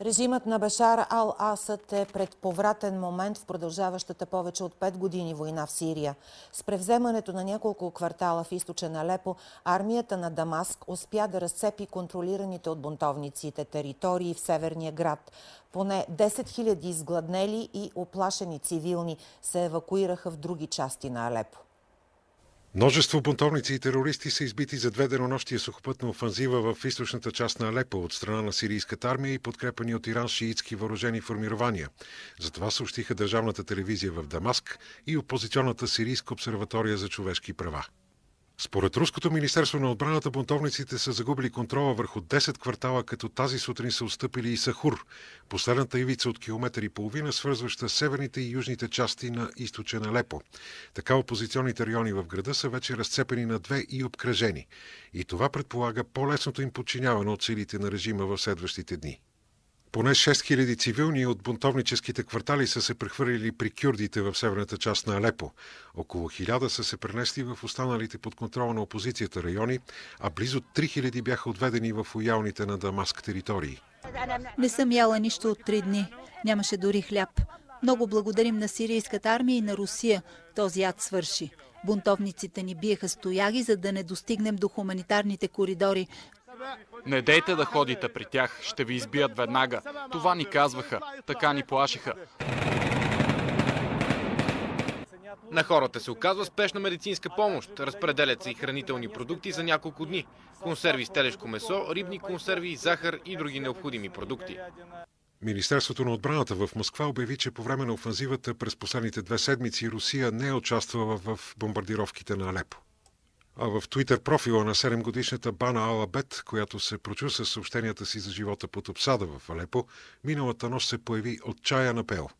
Режимът на Башар Ал-Асад е пред повратен момент в продължаващата повече от 5 години война в Сирия. С превземането на няколко квартала в източен Алепо, армията на Дамаск успя да разцепи контролираните от бунтовниците територии в северния град. Поне 10 000 изгладнели и оплашени цивилни се евакуираха в други части на Алепо. Множество бунтовници и терористи са избити за две денонощия сухопътна офанзива в източната част на Алепо от страна на сирийската армия и подкрепени от Иран шиитски въоръжени формирования. За това съобщиха държавната телевизия в Дамаск и опозиционната сирийска обсерватория за човешки права. Според руското Министерство на отбраната, бунтовниците са загубили контрола върху 10 квартала, като тази сутрин са отстъпили и Сахур, последната ивица от километър и половина, свързваща северните и южните части на източен Алепо. Така опозиционните райони в града са вече разцепени на две и обкръжени. И това предполага по-лесното им подчиняване от силите на режима в следващите дни. Поне 6000 цивилни от бунтовническите квартали са се прехвърлили при кюрдите в северната част на Алепо. Около 1000 са се пренесли в останалите под контрола на опозицията райони, а близо 3000 бяха отведени в уялните на Дамаск територии. Не съм яла нищо от три дни. Нямаше дори хляб. Много благодарим на сирийската армия и на Русия. Този ад свърши. Бунтовниците ни биеха стояги, за да не достигнем до хуманитарните коридори. Не дейте да ходите при тях, ще ви избият веднага. Това ни казваха, така ни плашиха. На хората се оказва спешна медицинска помощ. Разпределят се и хранителни продукти за няколко дни. Консерви с телешко месо, рибни консерви, захар и други необходими продукти. Министерството на отбраната в Москва обяви, че по време на офанзивата през последните две седмици Русия не е участвала в бомбардировките на Алепо. А в Twitter профила на 7-годишната Бана Алабет, която се прочу с съобщенията си за живота под обсада в Алепо, миналата нощ се появи отчаян апел –